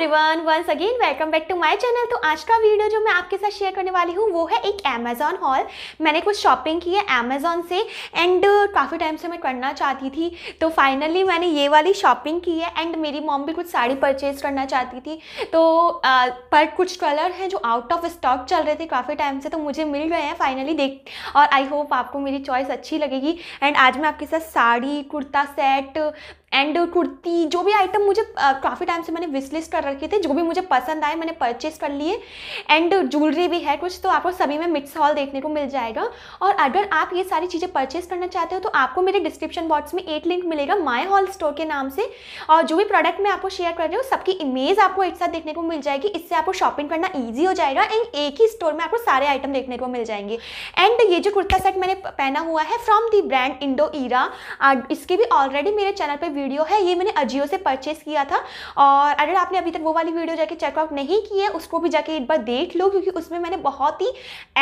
everyone once again welcome back to my channel तो आज का वीडियो जो मैं आपके साथ शेयर करने वाली हूँ वो है एक अमेज़ॉन हॉल मैंने कुछ शॉपिंग की है अमेज़ॉन से एंड काफ़ी टाइम से मैं करना चाहती थी तो फाइनली मैंने ये वाली शॉपिंग की है एंड मेरी मॉम भी कुछ साड़ी परचेज करना चाहती थी तो आ, uh, पर कुछ कलर हैं जो आउट ऑफ स्टॉक चल रहे थे काफ़ी टाइम से तो मुझे मिल गए हैं फाइनली देख और आई होप आपको मेरी चॉइस अच्छी लगेगी एंड आज मैं आपके साथ साड़ी कुर्ता सेट एंड कुर्ती जो भी आइटम मुझे काफ़ी टाइम से मैंने विशलिस्ट कर रखे थे जो भी मुझे पसंद आए मैंने परचेस कर लिए एंड ज्वेलरी भी है कुछ तो आपको सभी में मिक्स हॉल देखने को मिल जाएगा और अगर आप ये सारी चीज़ें परचेस करना चाहते हो तो आपको मेरे डिस्क्रिप्शन बॉक्स में एक लिंक मिलेगा माई हॉल स्टोर के नाम से और जो भी प्रोडक्ट मैं आपको शेयर कर रही हूँ सबकी इमेज आपको एक साथ देखने को मिल जाएगी इससे आपको शॉपिंग करना ईजी हो जाएगा एंड एक ही स्टोर में आपको सारे आइटम देखने को मिल जाएंगे एंड ये जो कुर्ता सेट मैंने पहना हुआ है from the brand Indo Era इसके भी ऑलरेडी मेरे चैनल पर वीडियो है ये मैंने अजियो से परचेस किया था और अगर आपने अभी तक वो वाली वीडियो जाके चेकआउट नहीं की है उसको भी जाके एक बार देख लो क्योंकि उसमें मैंने बहुत ही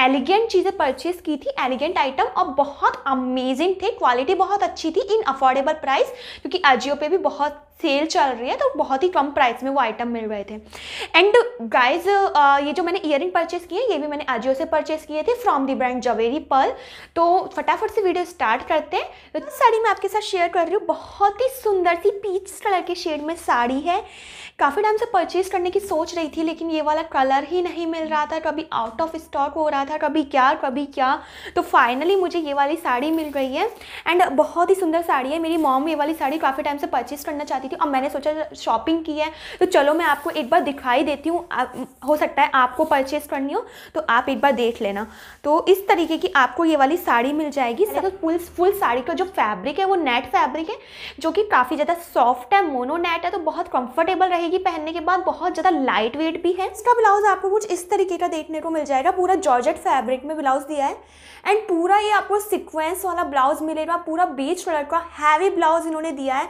एलिगेंट चीज़ें परचेस की थी एलिगेंट आइटम और बहुत अमेजिंग थे क्वालिटी बहुत अच्छी थी इन अफोर्डेबल प्राइस क्योंकि अजियो पर भी बहुत सेल चल रही है तो बहुत ही कम प्राइस में वो आइटम मिल रहे थे एंड गाइज ये जो मैंने ईयर परचेस किए ये भी मैंने आजियो से परचेस किए थे from the brand Zaveri Pearl तो फटाफट से वीडियो स्टार्ट करते हैं तो साड़ी मैं आपके साथ शेयर कर रही हूँ बहुत ही सुंदर सी पीच कलर के शेड में साड़ी है काफ़ी टाइम से परचेज करने की सोच रही थी लेकिन ये वाला कलर ही नहीं मिल रहा था कभी आउट ऑफ स्टॉक हो रहा था कभी क्या कभी क्या तो फाइनली मुझे ये वाली साड़ी मिल रही है एंड बहुत ही सुंदर साड़ी है मेरी मॉम ये वाली साड़ी काफ़ी टाइम से परचेज करना चाहती थी अब मैंने सोचा शॉपिंग की है तो चलो मैं आपको एक बार दिखाई देती हूँ हो सकता है आपको परचेस करनी हो तो आप एक बार देख लेना तो इस तरीके की आपको ये वाली साड़ी मिल जाएगी तो फुल फुल साड़ी का जो फैब्रिक है वो नेट फैब्रिक है जो कि काफ़ी ज़्यादा सॉफ्ट है मोनो नेट है तो बहुत कंफर्टेबल रहेगी पहनने के बाद बहुत ज़्यादा लाइट वेट भी है इसका ब्लाउज आपको कुछ इस तरीके का देखने को मिल जाएगा पूरा जॉर्ज फैब्रिक में ब्लाउज दिया है एंड पूरा ये आपको सिक्वेंस वाला ब्लाउज मिलेगा पूरा बीच कलर का हैवी ब्लाउज इन्होंने दिया है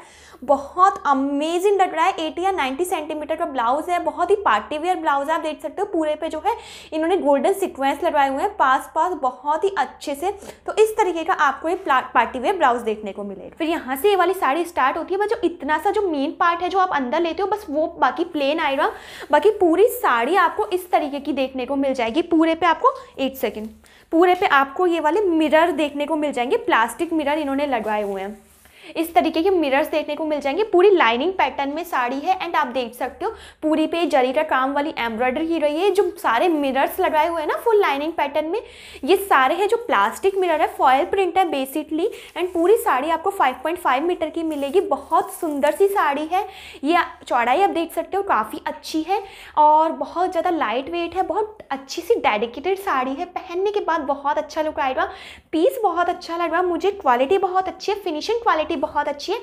बहुत अमेजिंग लग रहा है एटी या नाइन्टी सेंटीमीटर का ब्लाउज है बहुत ही पार्टी वेयर ब्लाउज आप देख सकते हो पूरे पे जो है इन्होंने गोल्डन सिक्वेंस लगवाए हुए हैं पास पास बहुत ही अच्छे से तो इस तरीके का आपको ये पार्टी वेयर ब्लाउज देखने को मिलेगा फिर यहाँ से ये वाली साड़ी स्टार्ट होती है बस जो इतना सा जो मेन पार्ट है जो आप अंदर लेते हो बस वो बाकी प्लेन आएगा बाकी पूरी साड़ी आपको इस तरीके की देखने को मिल जाएगी पूरे पे आपको एट सेकेंड पूरे पे आपको ये वाले मिरर देखने को मिल जाएंगे प्लास्टिक मिरर इन्होंने लगवाए हुए हैं इस तरीके के मिरर्स देखने को मिल जाएंगे पूरी लाइनिंग पैटर्न में साड़ी है एंड आप देख सकते हो पूरी पे जरी का काम वाली एम्ब्रॉयडरी की रही है जो सारे मिरर्स लगाए हुए हैं ना फुल लाइनिंग पैटर्न में ये सारे है जो प्लास्टिक मिरर है फॉयल प्रिंट है बेसिकली एंड पूरी साड़ी आपको 5.5 मीटर की मिलेगी बहुत सुंदर सी साड़ी है ये चौड़ाई आप देख सकते हो काफ़ी अच्छी है और बहुत ज़्यादा लाइट वेट है बहुत अच्छी सी डेडिकेटेड साड़ी है पहनने के बाद बहुत अच्छा लुक आएगा पीस बहुत अच्छा लग रहा मुझे क्वालिटी बहुत अच्छी है फिनिशिंग क्वालिटी क्वालिटी बहुत अच्छी है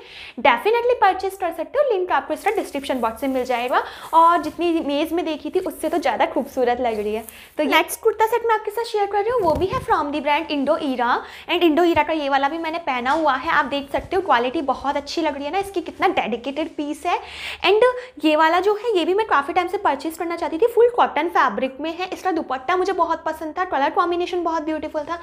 डेफिनेटली परचेज कर सकते हो लिंक आपको इसका डिस्क्रिप्शन बॉक्स में मिल जाएगा और जितनी इमेज में देखी थी उससे तो ज़्यादा खूबसूरत लग रही है तो नेक्स्ट कुर्ता सेट मैं आपके साथ शेयर कर रही हूँ वो भी है from the brand Indo Era and Indo Era का ये वाला भी मैंने पहना हुआ है आप देख सकते हो क्वालिटी बहुत अच्छी लग रही है ना इसकी कितना डेडिकेटेड पीस है एंड ये वाला जो है ये भी मैं काफ़ी टाइम से परचेज करना चाहती थी फुल कॉटन फैब्रिक में है इसका दुपट्टा मुझे बहुत पसंद था कलर कॉम्बिनेशन बहुत ब्यूटीफुल था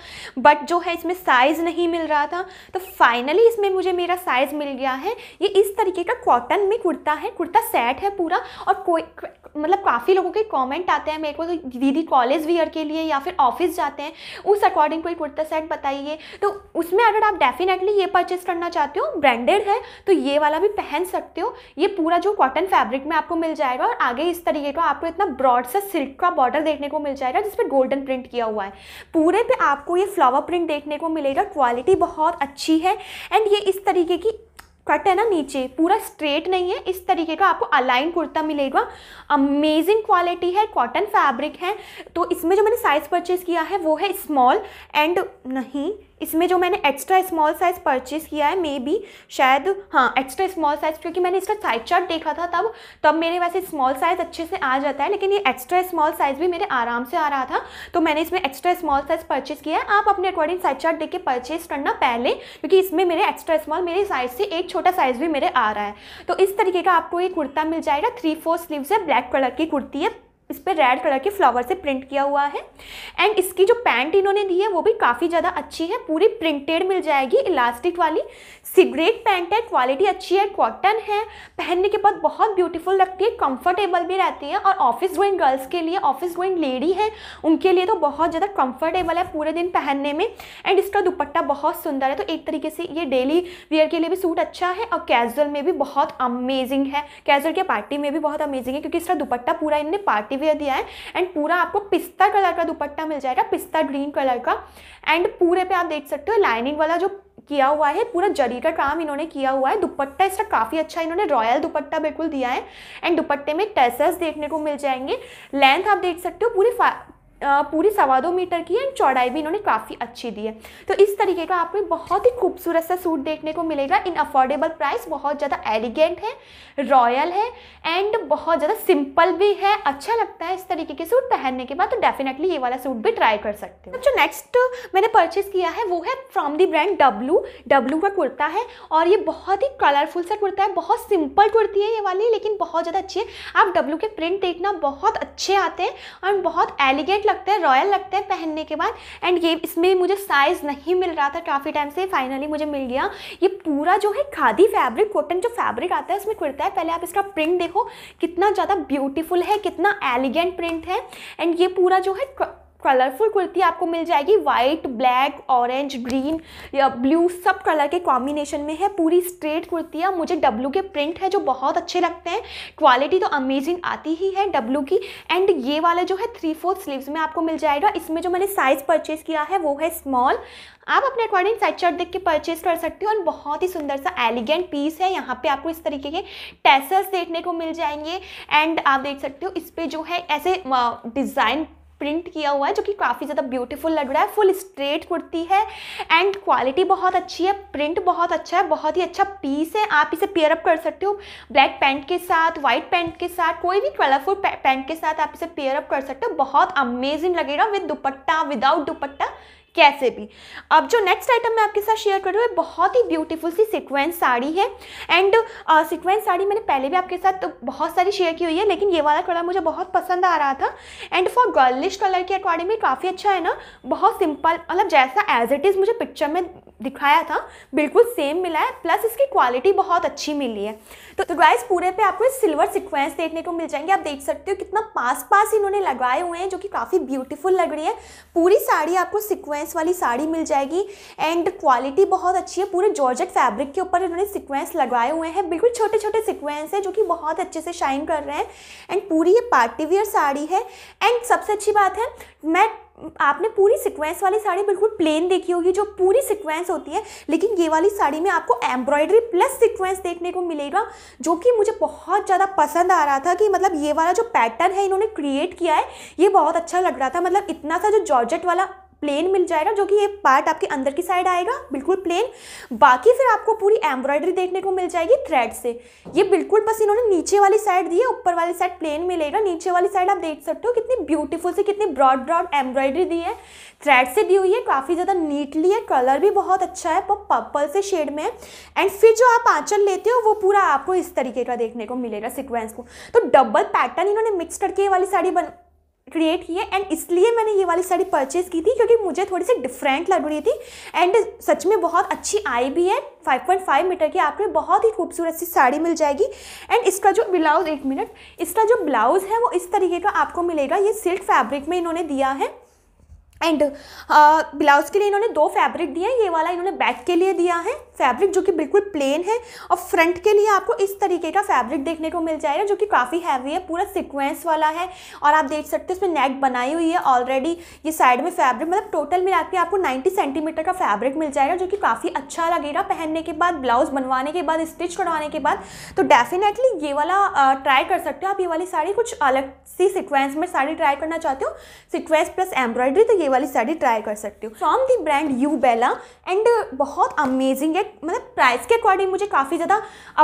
बट जो है इसमें साइज़ नहीं मिल रहा था तो फाइनली इसमें मुझे मेरा साइज़ मिल गया है ये इस तरीके का कॉटन में कुर्ता है कुर्ता सेट है पूरा और कोई मतलब काफ़ी लोगों के कमेंट आते हैं मेरे को तो दीदी कॉलेज वियर के लिए या फिर ऑफिस जाते हैं उस अकॉर्डिंग कोई कुर्ता सेट बताइए तो उसमें अगर आप डेफिनेटली ये परचेज़ करना चाहते हो ब्रांडेड है तो ये वाला भी पहन सकते हो ये पूरा जो कॉटन फैब्रिक में आपको मिल जाएगा और आगे इस तरीके का आपको इतना ब्रॉड सा सिल्क का बॉर्डर देखने को मिल जाएगा जिसपे गोल्डन प्रिंट किया हुआ है पूरे पे आपको ये फ्लावर प्रिंट देखने को मिलेगा क्वालिटी बहुत अच्छी है एंड ये इस तरीके की कट है ना नीचे पूरा स्ट्रेट नहीं है इस तरीके का आपको अलाइन कुर्ता मिलेगा अमेजिंग क्वालिटी है कॉटन फैब्रिक है तो इसमें जो मैंने साइज़ परचेज़ किया है वो है स्मॉल एंड नहीं इसमें जो मैंने एक्स्ट्रा स्मॉल साइज़ परचेज़ किया है मे बी शायद हाँ एक्स्ट्रा स्मॉल साइज़ क्योंकि मैंने इसका साइड चार्ट देखा था तब तब मेरे वैसे स्मॉल साइज़ अच्छे से आ जाता है लेकिन ये एक्स्ट्रा स्मॉल साइज़ भी मेरे आराम से आ रहा था तो मैंने इसमें एक्स्ट्रा स्मॉल साइज़ परचेज़ किया है आप अपने अकॉर्डिंग साइड चार्ट देख के परचेज़ करना पहले क्योंकि इसमें मेरे एक्स्ट्रा स्मॉल मेरे साइज़ से एक छोटा साइज़ भी मेरे आ रहा है तो इस तरीके का आपको ये कुर्ता मिल जाएगा थ्री फोर स्लीव्स है ब्लैक कलर की कुर्ती है इस पर रेड कलर के फ्लावर से प्रिंट किया हुआ है एंड इसकी जो पैंट इन्होंने दी है वो भी काफ़ी ज़्यादा अच्छी है पूरी प्रिंटेड मिल जाएगी इलास्टिक वाली सिगरेट पैंट है क्वालिटी अच्छी है कॉटन है पहनने के बाद बहुत ब्यूटीफुल लगती है कंफर्टेबल भी रहती है और ऑफिस गोइंग गर्ल्स के लिए ऑफिस गोइंग लेडी है उनके लिए तो बहुत ज़्यादा कंफर्टेबल है पूरे दिन पहनने में एंड इसका दुपट्टा बहुत सुंदर है तो एक तरीके से ये डेली वेयर के लिए भी सूट अच्छा है और कैजुअल में भी बहुत अमेजिंग है कैजुअल के पार्टी में भी बहुत अमेजिंग है क्योंकि इसका दुपट्टा पूरा इन्होंने पार्टी वेयर दिया है एंड पूरा आपको पिस्ता कलर का दुपट्टा मिल जाएगा पिस्ता ग्रीन कलर का एंड पूरे पे आप देख सकते हो लाइनिंग वाला जो किया हुआ है पूरा जरी का काम इन्होंने किया हुआ है दुपट्टा इसका काफ़ी अच्छा इन्होंने रॉयल दुपट्टा बिल्कुल दिया है एंड दुपट्टे में टेसर्स देखने को मिल जाएंगे लेंथ आप देख सकते हो पूरी पूरी सवा दो मीटर की है एंड चौड़ाई भी इन्होंने काफ़ी अच्छी दी है तो इस तरीके का आपको बहुत ही खूबसूरत सा सूट देखने को मिलेगा इन अफोर्डेबल प्राइस बहुत ज़्यादा एलिगेंट है रॉयल है एंड बहुत ज़्यादा सिंपल भी है अच्छा लगता है इस तरीके के सूट पहनने के बाद तो डेफिनेटली ये वाला सूट भी ट्राई कर सकते हो जो अच्छा, नेक्स्ट मैंने परचेज़ किया है वो है from the brand W W का कुर्ता है और ये बहुत ही कलरफुल सा कुर्ता है बहुत सिंपल कुर्ती है ये वाली लेकिन बहुत ज़्यादा अच्छी है आप डब्लू के प्रिंट देखना बहुत अच्छे आते हैं और बहुत एलिगेंट लगते हैं रॉयल लगते हैं पहनने के बाद एंड ये इसमें मुझे साइज़ नहीं मिल रहा था काफ़ी टाइम से फाइनली मुझे मिल गया ये पूरा जो है खादी फैब्रिक कॉटन जो फैब्रिक आता है उसमें कुर्ता है पहले आप इसका प्रिंट देखो कितना ज़्यादा ब्यूटीफुल है कितना एलिगेंट प्रिंट है एंड ये पूरा जो है कलरफुल कुर्ती आपको मिल जाएगी वाइट ब्लैक ऑरेंज ग्रीन या ब्लू सब कलर के कॉम्बिनेशन में है पूरी स्ट्रेट कुर्ती है मुझे डब्लू के प्रिंट है जो बहुत अच्छे लगते हैं क्वालिटी तो अमेजिंग आती ही है डब्लू की एंड ये वाला जो है थ्री फोर्थ स्लीव्स में आपको मिल जाएगा इसमें जो मैंने साइज़ परचेज़ किया है वो है स्मॉल आप अपने अकॉर्डिंग साइड शर्ट देख के परचेज कर सकते हो और बहुत ही सुंदर सा एलिगेंट पीस है यहाँ पे आपको इस तरीके के टैसल्स देखने को मिल जाएंगे एंड आप देख सकते हो इस पर जो है ऐसे डिज़ाइन प्रिंट किया हुआ है जो कि काफ़ी ज़्यादा ब्यूटीफुल लग रहा है फुल स्ट्रेट कुर्ती है एंड क्वालिटी बहुत अच्छी है प्रिंट बहुत अच्छा है बहुत ही अच्छा पीस है आप इसे पेयरअप कर सकते हो ब्लैक पैंट के साथ व्हाइट पैंट के साथ कोई भी कलरफुल पैंट के साथ आप इसे पेयरअप कर सकते हो बहुत अमेजिंग लगेगा विद दुपट्टा विदाउट दुपट्टा कैसे भी अब जो नेक्स्ट आइटम मैं आपके साथ शेयर कर रही हूँ बहुत ही ब्यूटीफुल सी सिक्वेंस साड़ी है एंड सिक्वेंस uh, साड़ी मैंने पहले भी आपके साथ तो बहुत सारी शेयर की हुई है लेकिन ये वाला कलर मुझे बहुत पसंद आ रहा था एंड फॉर गर्लिश कलर के अकॉर्डिंग भी काफ़ी अच्छा है ना बहुत सिंपल मतलब जैसा एज इट इज़ मुझे पिक्चर में दिखाया था बिल्कुल सेम मिला है प्लस इसकी क्वालिटी बहुत अच्छी मिली है तो तो पूरे पे आपको सिल्वर सिक्वेंस देखने को मिल जाएंगे आप देख सकते हो कितना पास पास इन्होंने लगाए हुए हैं जो कि काफ़ी ब्यूटीफुल लग रही है पूरी साड़ी आपको सिक्वेंस सिक्वेंस वाली साड़ी मिल जाएगी एंड क्वालिटी बहुत अच्छी है पूरे जॉर्जेट फैब्रिक के ऊपर इन्होंने सिक्वेंस लगाए हुए हैं बिल्कुल छोटे छोटे सिक्वेंस हैं जो कि बहुत अच्छे से शाइन कर रहे हैं एंड पूरी ये पार्टीवियर साड़ी है एंड सबसे अच्छी बात है मैं आपने पूरी सीक्वेंस वाली साड़ी बिल्कुल प्लेन देखी होगी जो पूरी सीक्वेंस होती है लेकिन ये वाली साड़ी में आपको एम्ब्रॉयडरी प्लस सीक्वेंस देखने को मिलेगा जो कि मुझे बहुत ज़्यादा पसंद आ रहा था कि मतलब ये वाला जो पैटर्न है इन्होंने क्रिएट किया है ये बहुत अच्छा लग रहा था मतलब इतना सा जो जॉर्जेट वाला प्लेन मिल जाएगा जो कि ये पार्ट आपके अंदर की साइड आएगा बिल्कुल प्लेन बाकी फिर आपको पूरी एम्ब्रॉयडरी देखने को मिल जाएगी थ्रेड से ये बिल्कुल बस इन्होंने नीचे वाली साइड दी है ऊपर वाली साइड प्लेन मिलेगा नीचे वाली साइड आप देख सकते हो कितनी ब्यूटीफुल से कितनी ब्रॉड ब्रॉड एम्ब्रॉयडरी दी है थ्रेड से दी हुई है काफ़ी ज़्यादा नीटली है कलर भी बहुत अच्छा है पर्पल से शेड में है एंड फिर जो आप आँचल लेते हो वो पूरा आपको इस तरीके का देखने को मिलेगा सिक्वेंस को तो डबल पैटर्न इन्होंने मिक्स करके ये वाली साड़ी बन क्रिएट की है एंड इसलिए मैंने ये वाली साड़ी परचेज़ की थी क्योंकि मुझे थोड़ी सी डिफरेंट लग रही थी एंड सच में बहुत अच्छी आई भी है 5.5 मीटर की आपको बहुत ही खूबसूरत सी साड़ी मिल जाएगी एंड इसका जो ब्लाउज एक मिनट इसका जो ब्लाउज है वो इस तरीके का आपको मिलेगा ये सिल्क फैब्रिक में इन्होंने दिया है एंड ब्लाउज़ uh, के लिए इन्होंने दो फैब्रिक दिए हैं ये वाला इन्होंने बैक के लिए दिया है फैब्रिक जो कि बिल्कुल प्लेन है और फ्रंट के लिए आपको इस तरीके का फैब्रिक देखने को मिल जाएगा जो कि काफ़ी हैवी है पूरा सिक्वेंस वाला है और आप देख सकते हो इसमें नेक बनाई हुई है ऑलरेडी ये साइड में फैब्रिक मतलब टोटल मिला के आपको नाइन्टी सेंटीमीटर का फैब्रिक मिल जाएगा जो कि काफ़ी अच्छा लगेगा पहनने के बाद ब्लाउज़ बनवाने के बाद स्टिच करवाने के बाद तो डेफिनेटली ये वाला ट्राई uh, कर सकते हो आप ये वाली साड़ी कुछ अलग सी सिक्वेंस में साड़ी ट्राई करना चाहते हो सिक्वेंस प्लस एम्ब्रॉयडरी तो ये वाली साड़ी ट्राई कर सकती हूँ from the brand U Bella and बहुत अमेजिंग है मतलब प्राइस के अकॉर्डिंग मुझे काफ़ी ज़्यादा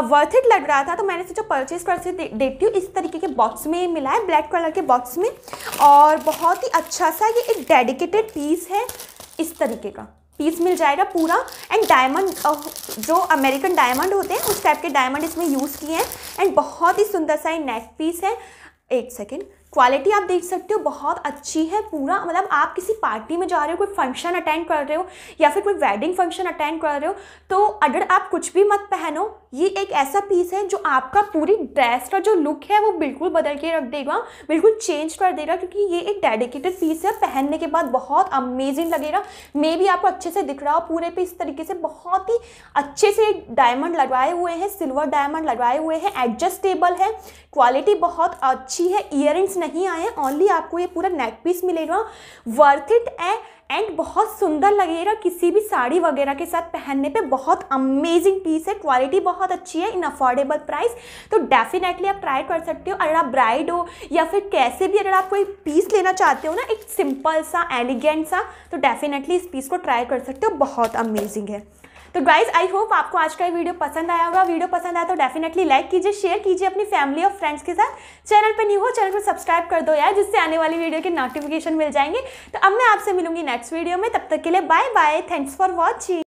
वर्थ uh, इट लग रहा था तो मैंने सोचा परचेज कर दे, देती हूँ इस तरीके के बॉक्स में मिला है ब्लैक कलर के बॉक्स में और बहुत ही अच्छा सा ये एक डेडिकेटेड पीस है इस तरीके का पीस मिल जाएगा पूरा एंड डायमंड uh, जो अमेरिकन डायमंड होते हैं उस टाइप के डायमंड इसमें यूज़ किए हैं एंड बहुत ही सुंदर सा ये नेक पीस है एक सेकेंड क्वालिटी आप देख सकते हो बहुत अच्छी है पूरा मतलब आप किसी पार्टी में जा रहे हो कोई फंक्शन अटेंड कर रहे हो या फिर कोई वेडिंग फंक्शन अटेंड कर रहे हो तो अगर आप कुछ भी मत पहनो ये एक ऐसा पीस है जो आपका पूरी ड्रेस का जो लुक है वो बिल्कुल बदल के रख देगा बिल्कुल चेंज कर देगा क्योंकि ये एक डेडिकेटेड पीस है पहनने के बाद बहुत अमेजिंग लगेगा मे भी आपको अच्छे से दिख रहा हो पूरे पे इस तरीके से बहुत ही अच्छे से डायमंड लगाए हुए हैं सिल्वर डायमंड लगाए हुए हैं एडजस्टेबल है क्वालिटी बहुत अच्छी है ईयर नहीं आए हैं ओनली आपको ये पूरा नेक पीस मिलेगा वर्थ इट है एंड बहुत सुंदर लगेगा किसी भी साड़ी वगैरह के साथ पहनने पे बहुत अमेजिंग पीस है क्वालिटी बहुत अच्छी है इन अफोर्डेबल प्राइस तो डेफिनेटली आप ट्राई कर सकते हो अगर आप ब्राइड हो या फिर कैसे भी अगर आप कोई पीस लेना चाहते हो ना एक सिंपल सा एलिगेंट सा तो डेफिनेटली इस पीस को ट्राई कर सकते हो बहुत अमेजिंग है तो गाइज आई होप आपको आज का ये वीडियो पसंद आया होगा वीडियो पसंद आया तो डेफिनेटली लाइक कीजिए शेयर कीजिए अपनी फैमिली और फ्रेंड्स के साथ चैनल पर न्यू हो चैनल को सब्सक्राइब कर दो यार जिससे आने वाली वीडियो के नोटिफिकेशन मिल जाएंगे तो अब मैं आपसे मिलूंगी नेक्स्ट वीडियो में तब तक के लिए bye bye thanks for watching